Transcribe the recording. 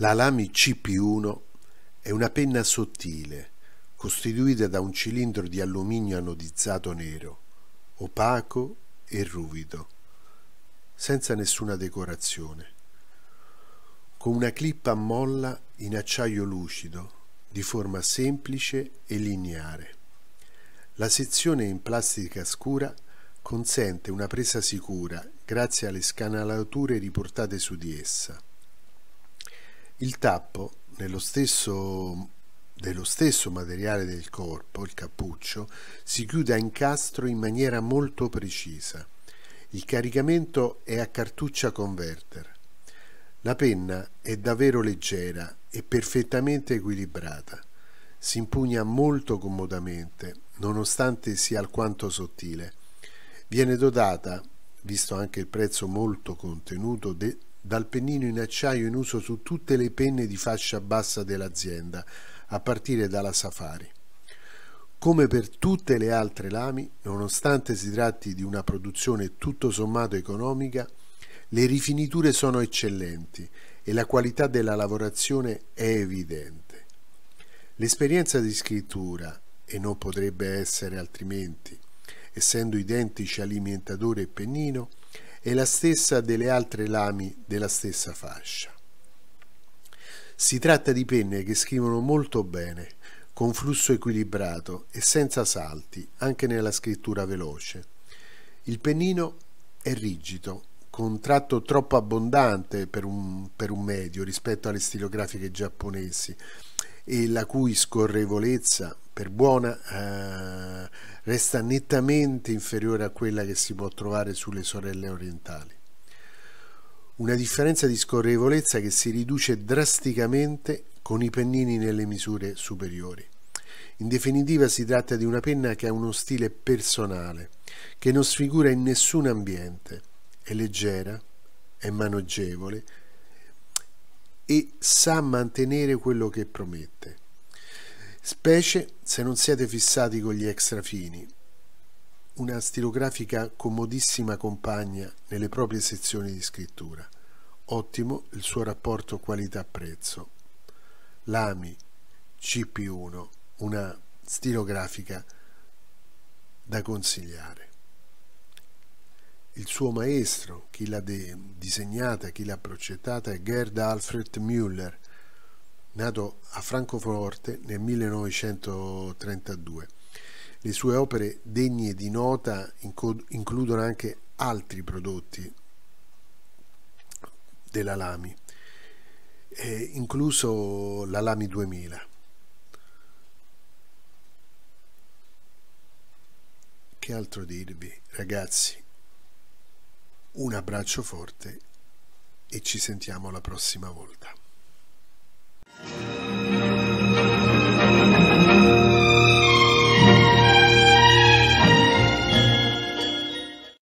La Lamy CP1 è una penna sottile, costituita da un cilindro di alluminio anodizzato nero, opaco e ruvido, senza nessuna decorazione, con una clip a molla in acciaio lucido, di forma semplice e lineare. La sezione in plastica scura consente una presa sicura grazie alle scanalature riportate su di essa. Il tappo, nello stesso, dello stesso materiale del corpo, il cappuccio, si chiude a incastro in maniera molto precisa. Il caricamento è a cartuccia converter. La penna è davvero leggera e perfettamente equilibrata. Si impugna molto comodamente, nonostante sia alquanto sottile. Viene dotata, visto anche il prezzo molto contenuto, de dal pennino in acciaio in uso su tutte le penne di fascia bassa dell'azienda, a partire dalla Safari. Come per tutte le altre lami, nonostante si tratti di una produzione tutto sommato economica, le rifiniture sono eccellenti e la qualità della lavorazione è evidente. L'esperienza di scrittura, e non potrebbe essere altrimenti, essendo identici alimentatore e pennino, è la stessa delle altre lami della stessa fascia. Si tratta di penne che scrivono molto bene, con flusso equilibrato e senza salti, anche nella scrittura veloce. Il pennino è rigido, con tratto troppo abbondante per un, per un medio rispetto alle stilografiche giapponesi e la cui scorrevolezza per buona eh, resta nettamente inferiore a quella che si può trovare sulle sorelle orientali. Una differenza di scorrevolezza che si riduce drasticamente con i pennini nelle misure superiori. In definitiva si tratta di una penna che ha uno stile personale, che non sfigura in nessun ambiente, è leggera, è maneggevole e sa mantenere quello che promette specie se non siete fissati con gli extrafini, una stilografica comodissima compagna nelle proprie sezioni di scrittura. Ottimo il suo rapporto qualità-prezzo. Lami CP1, una stilografica da consigliare. Il suo maestro, chi l'ha disegnata, chi l'ha progettata, è Gerd Alfred Müller, nato a Francoforte nel 1932. Le sue opere degne di nota includono anche altri prodotti della Lami, eh, incluso la Lami 2000, che altro dirvi ragazzi un abbraccio forte e ci sentiamo la prossima volta